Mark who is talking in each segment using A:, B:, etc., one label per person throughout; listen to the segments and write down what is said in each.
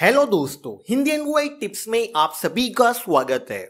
A: Hello दोस्तों Hindi एंगुआई tips में आप सभी का स्वागत है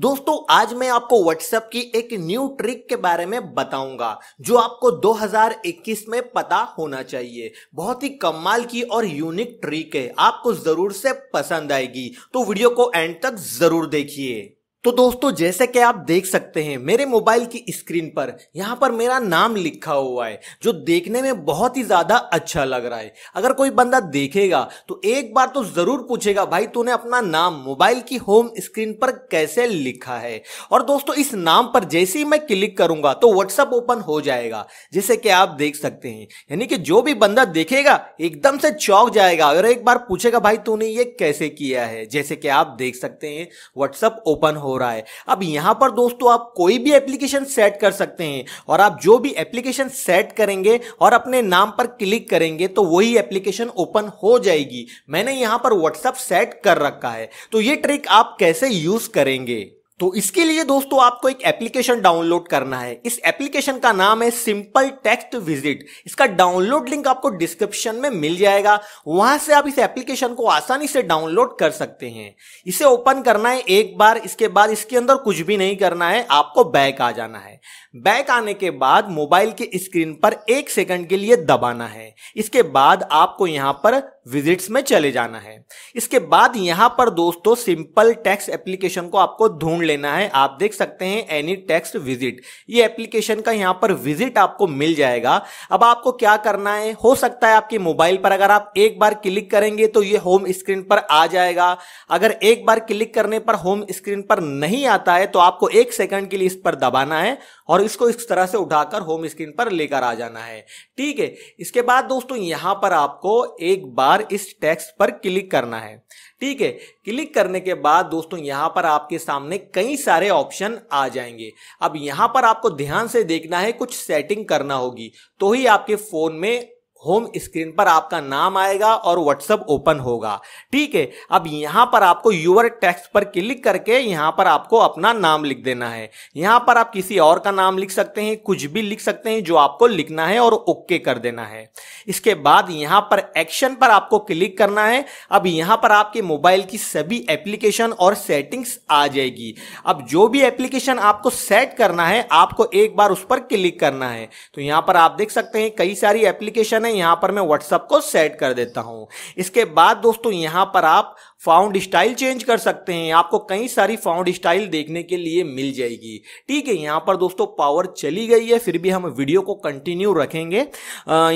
A: दोस्तों आज मैं आपको व्हाट्सएप की एक न्यू ट्रिक के बारे में बताऊंगा जो आपको 2021 में पता होना चाहिए बहुत ही कमाल की और यूनिक ट्रिक है आपको जरूर से पसंद आएगी तो वीडियो को एंड तक जरूर देखिए तो दोस्तों जैसे कि आप देख सकते हैं मेरे मोबाइल की स्क्रीन पर यहाँ पर मेरा नाम लिखा हुआ है जो देखने में बहुत ही ज़्यादा अच्छा लग रहा है अगर कोई बंदा देखेगा तो एक बार तो ज़रूर पूछेगा भाई तूने अपना नाम मोबाइल की होम स्क्रीन पर कैसे लिखा है और दोस्तों इस नाम पर जैसे ही मैं क्लिक करूंगा तो व्हाट्सअप ओपन हो जाएगा जैसे कि आप देख सकते हैं यानी कि जो भी बंदा देखेगा एकदम से चौक जाएगा और एक बार पूछेगा भाई तूने ये कैसे किया है जैसे कि आप देख सकते हैं व्हाट्सअप ओपन हो रहा है अब यहां पर दोस्तों आप कोई भी एप्लीकेशन सेट कर सकते हैं और आप जो भी एप्लीकेशन सेट करेंगे और अपने नाम पर क्लिक करेंगे तो वही एप्लीकेशन ओपन हो जाएगी मैंने यहां पर व्हाट्सअप सेट कर रखा है तो ये ट्रिक आप कैसे यूज करेंगे तो इसके लिए दोस्तों आपको एक एप्लीकेशन डाउनलोड करना है इस एप्लीकेशन का नाम है सिंपल टेक्स्ट विजिट इसका डाउनलोड लिंक आपको डिस्क्रिप्शन में मिल जाएगा वहां से आप इस एप्लीकेशन को आसानी से डाउनलोड कर सकते हैं इसे ओपन करना है एक बार इसके बाद इसके अंदर कुछ भी नहीं करना है आपको बैक आ जाना है बैक आने के बाद मोबाइल के स्क्रीन पर एक सेकंड के लिए दबाना है इसके बाद आपको यहां पर विजिट्स में चले जाना है इसके बाद यहाँ पर दोस्तों सिंपल टैक्स एप्लीकेशन को आपको ढूंढ लेना है आप देख सकते हैं एनी टैक्स विजिट ये एप्लीकेशन का यहाँ पर विजिट आपको मिल जाएगा अब आपको क्या करना है हो सकता है आपके मोबाइल पर अगर आप एक बार क्लिक करेंगे तो ये होम स्क्रीन पर आ जाएगा अगर एक बार क्लिक करने पर होम स्क्रीन पर नहीं आता है तो आपको एक सेकंड के लिए इस पर दबाना है और इसको इस तरह से उठाकर होम स्क्रीन पर लेकर आ जाना है ठीक है इसके बाद दोस्तों यहाँ पर आपको एक बार इस टेक्स्ट पर क्लिक करना है ठीक है क्लिक करने के बाद दोस्तों यहाँ पर आपके सामने कई सारे ऑप्शन आ जाएंगे अब यहाँ पर आपको ध्यान से देखना है कुछ सेटिंग करना होगी तो ही आपके फ़ोन में होम स्क्रीन पर आपका नाम आएगा और व्हाट्सअप ओपन होगा ठीक है अब यहाँ पर आपको यूअर टेक्स्ट पर क्लिक करके यहाँ पर आपको अपना नाम लिख देना है यहाँ पर आप किसी और का नाम लिख सकते हैं कुछ भी लिख सकते हैं जो आपको लिखना है और ओके कर देना है इसके बाद यहाँ पर एक्शन पर आपको क्लिक करना है अब यहाँ पर आपके मोबाइल की सभी एप्लीकेशन और सेटिंग्स आ जाएगी अब जो भी एप्लीकेशन आपको सेट करना है आपको एक बार उस पर क्लिक करना है तो यहाँ पर आप देख सकते हैं कई सारी एप्लीकेशन है यहाँ पर मैं व्हाट्सअप को सेट कर देता हूँ इसके बाद दोस्तों यहाँ पर आप फाउंड स्टाइल चेंज कर सकते हैं आपको कई सारी फाउंड स्टाइल देखने के लिए मिल जाएगी ठीक है यहाँ पर दोस्तों पावर चली गई है फिर भी हम वीडियो को कंटिन्यू रखेंगे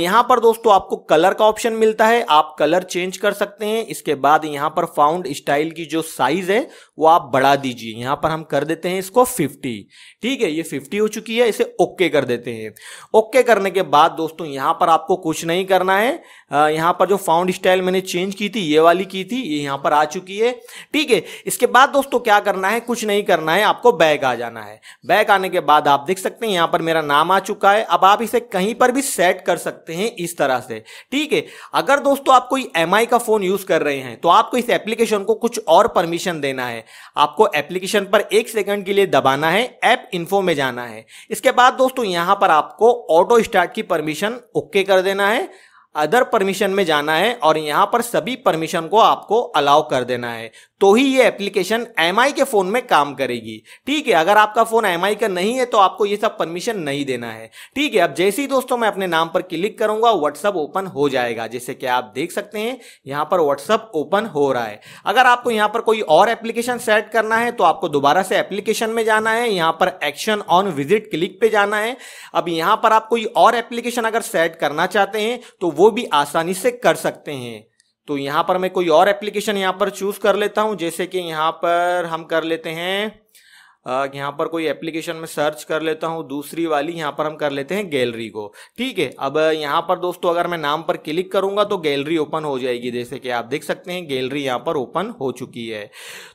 A: यहाँ पर दोस्तों आपको कलर का ऑप्शन मिलता है आप कलर चेंज कर सकते हैं इसके बाद यहाँ पर फाउंड स्टाइल की जो साइज है वो आप बढ़ा दीजिए यहाँ पर हम कर देते हैं इसको फिफ्टी ठीक है ये फिफ्टी हो चुकी है इसे ओके कर देते हैं ओके करने के बाद दोस्तों यहाँ पर आपको कुछ नहीं करना है यहाँ पर जो फाउंड स्टाइल मैंने चेंज की थी ये वाली की थी ये यहाँ पर आ चुकी है ठीक है इसके बाद दोस्तों क्या करना है कुछ नहीं करना है आपको बैग आ जाना है बैग आने के बाद आप देख सकते हैं यहां पर मेरा नाम आ चुका है अब आप इसे कहीं पर भी सेट कर सकते हैं इस तरह से ठीक है अगर दोस्तों आप कोई एम का फोन यूज कर रहे हैं तो आपको इस एप्लीकेशन को कुछ और परमिशन देना है आपको एप्लीकेशन पर एक सेकंड के लिए दबाना है ऐप इन्फो में जाना है इसके बाद दोस्तों यहां पर आपको ऑटो स्टार्ट की परमिशन ओके कर देना है अदर परमिशन में जाना है और यहाँ पर सभी परमिशन को आपको अलाउ कर देना है तो ही ये एप्लीकेशन एम के फ़ोन में काम करेगी ठीक है अगर आपका फ़ोन एम का नहीं है तो आपको ये सब परमिशन नहीं देना है ठीक है अब जैसे ही दोस्तों मैं अपने नाम पर क्लिक करूंगा व्हाट्सअप ओपन हो जाएगा जैसे कि आप देख सकते हैं यहाँ पर व्हाट्सअप ओपन हो रहा है अगर आपको यहाँ पर कोई और एप्लीकेशन सेट करना है तो आपको दोबारा से एप्लीकेशन में जाना है यहाँ पर एक्शन ऑन विजिट क्लिक पे जाना है अब यहाँ पर आप कोई और एप्लीकेशन अगर सेट करना चाहते हैं तो वो भी आसानी से कर सकते हैं तो यहां पर मैं कोई और एप्लीकेशन यहां पर चूज़ कर लेता हूं जैसे कि यहां पर हम कर लेते हैं यहाँ पर कोई एप्लीकेशन में सर्च कर लेता हूँ दूसरी वाली यहाँ पर हम कर लेते हैं गैलरी को ठीक है अब यहाँ पर दोस्तों अगर मैं नाम पर क्लिक करूंगा तो गैलरी ओपन हो जाएगी जैसे कि आप देख सकते हैं गैलरी यहाँ पर ओपन हो चुकी है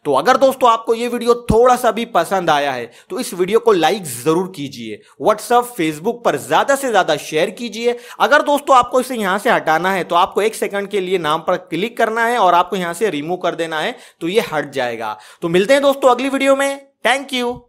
A: तो अगर दोस्तों आपको ये वीडियो थोड़ा सा भी पसंद आया है तो इस वीडियो को लाइक जरूर कीजिए व्हाट्सअप फेसबुक पर ज्यादा से ज्यादा शेयर कीजिए अगर दोस्तों आपको इसे यहाँ से हटाना है तो आपको एक सेकंड के लिए नाम पर क्लिक करना है और आपको यहाँ से रिमूव कर देना है तो ये हट जाएगा तो मिलते हैं दोस्तों अगली वीडियो में Thank you.